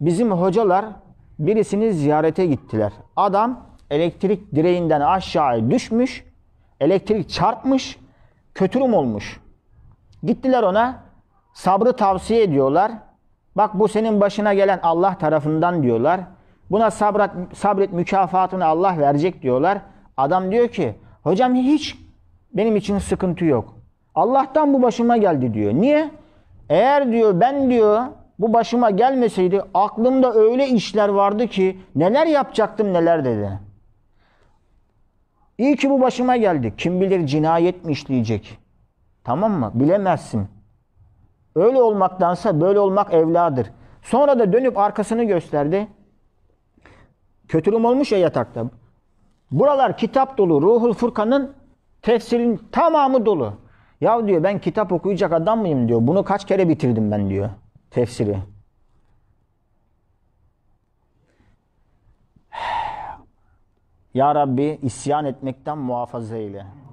Bizim hocalar birisini ziyarete gittiler. Adam elektrik direğinden aşağıya düşmüş. Elektrik çarpmış. Kötürüm olmuş. Gittiler ona. Sabrı tavsiye ediyorlar. Bak bu senin başına gelen Allah tarafından diyorlar. Buna sabret, sabret mükafatını Allah verecek diyorlar. Adam diyor ki hocam hiç benim için sıkıntı yok. Allah'tan bu başıma geldi diyor. Niye? Eğer diyor ben diyor bu başıma gelmeseydi aklımda öyle işler vardı ki neler yapacaktım neler dedi. İyi ki bu başıma geldi. Kim bilir cinayet mi işleyecek? Tamam mı? Bilemezsin. Öyle olmaktansa böyle olmak evladır. Sonra da dönüp arkasını gösterdi. Kötürüm olmuş ya yatakta. Buralar kitap dolu. Ruhul Furkan'ın tefsirin tamamı dolu. Ya diyor ben kitap okuyacak adam mıyım diyor. Bunu kaç kere bitirdim ben diyor tefsiri. Ya Rabbi isyan etmekten muhafaza eyle.